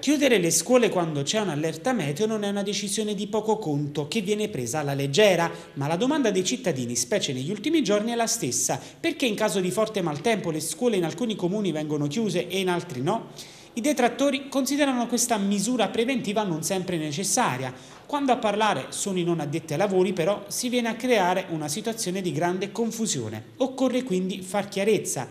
Chiudere le scuole quando c'è un'allerta meteo non è una decisione di poco conto che viene presa alla leggera, ma la domanda dei cittadini, specie negli ultimi giorni, è la stessa. Perché in caso di forte maltempo le scuole in alcuni comuni vengono chiuse e in altri no? I detrattori considerano questa misura preventiva non sempre necessaria. Quando a parlare sono i non addetti ai lavori, però, si viene a creare una situazione di grande confusione. Occorre quindi far chiarezza.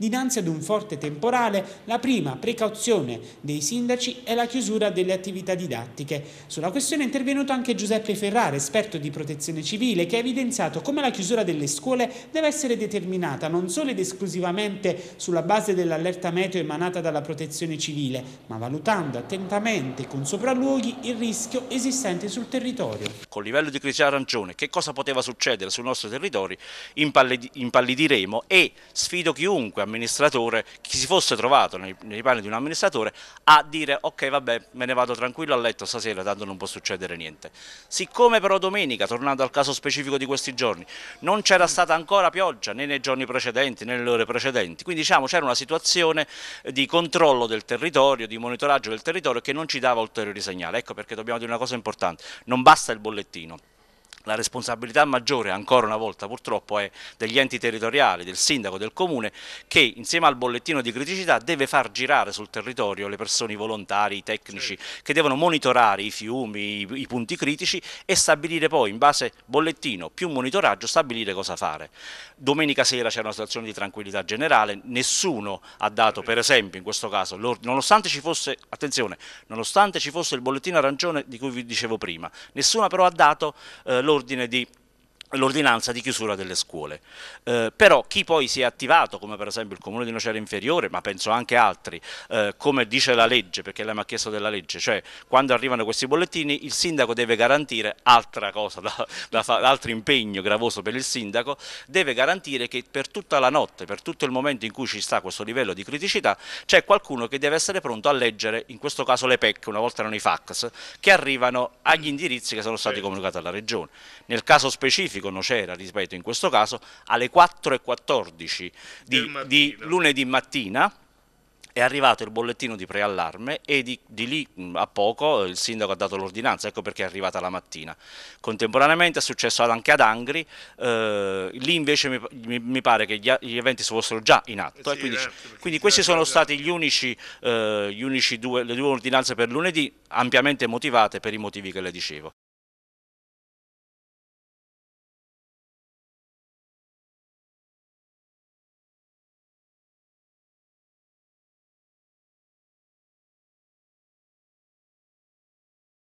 Dinanzi ad un forte temporale, la prima precauzione dei sindaci è la chiusura delle attività didattiche. Sulla questione è intervenuto anche Giuseppe Ferrara, esperto di protezione civile, che ha evidenziato come la chiusura delle scuole deve essere determinata non solo ed esclusivamente sulla base dell'allerta meteo emanata dalla protezione civile, ma valutando attentamente con sopralluoghi il rischio esistente sul territorio. Col livello di crisi arancione, che cosa poteva succedere sui nostri territori? Impallidiremo e sfido chiunque a amministratore, chi si fosse trovato nei, nei panni di un amministratore, a dire ok vabbè me ne vado tranquillo a letto stasera, tanto non può succedere niente. Siccome però domenica, tornando al caso specifico di questi giorni, non c'era stata ancora pioggia né nei giorni precedenti né nelle ore precedenti, quindi diciamo c'era una situazione eh, di controllo del territorio, di monitoraggio del territorio che non ci dava ulteriori segnali. Ecco perché dobbiamo dire una cosa importante, non basta il bollettino. La responsabilità maggiore, ancora una volta purtroppo, è degli enti territoriali, del sindaco, del comune, che insieme al bollettino di criticità deve far girare sul territorio le persone, i volontari, i tecnici, sì. che devono monitorare i fiumi, i, i, punti critici e stabilire poi, in base bollettino più monitoraggio, stabilire cosa fare. Domenica sera c'era una situazione di tranquillità generale, nessuno ha dato, per esempio, in questo caso, nonostante ci fosse, attenzione, nonostante ci fosse il bollettino arancione di cui vi dicevo prima, nessuno però ha dato eh, all'ordine di l'ordinanza di chiusura delle scuole. Eh, però chi poi si è attivato, come per esempio il Comune di Nocera Inferiore, ma penso anche altri, eh, come dice la legge, perché lei mi ha chiesto della legge, cioè quando arrivano questi bollettini il sindaco deve garantire, altra cosa, da, da, altro impegno gravoso per il sindaco, deve garantire che per tutta la notte, per tutto il momento in cui ci sta questo livello di criticità, c'è qualcuno che deve essere pronto a leggere, in questo caso le PEC, una volta erano i fax, che arrivano agli indirizzi che sono stati comunicati alla Regione. Nel caso specifico traffico nocera, ripeto in questo caso, alle 4.14 di, di lunedì mattina è arrivato il bollettino di preallarme e di, di, lì a poco il sindaco ha dato l'ordinanza, ecco perché è arrivata la mattina. Contemporaneamente è successo anche ad Angri, eh, lì invece mi, mi, pare che gli, gli, eventi fossero già in atto, eh, eh sì, quindi, certo, quindi questi eh, sono stati gli unici, eh, gli unici due, le due ordinanze per lunedì ampiamente motivate per i motivi che le dicevo.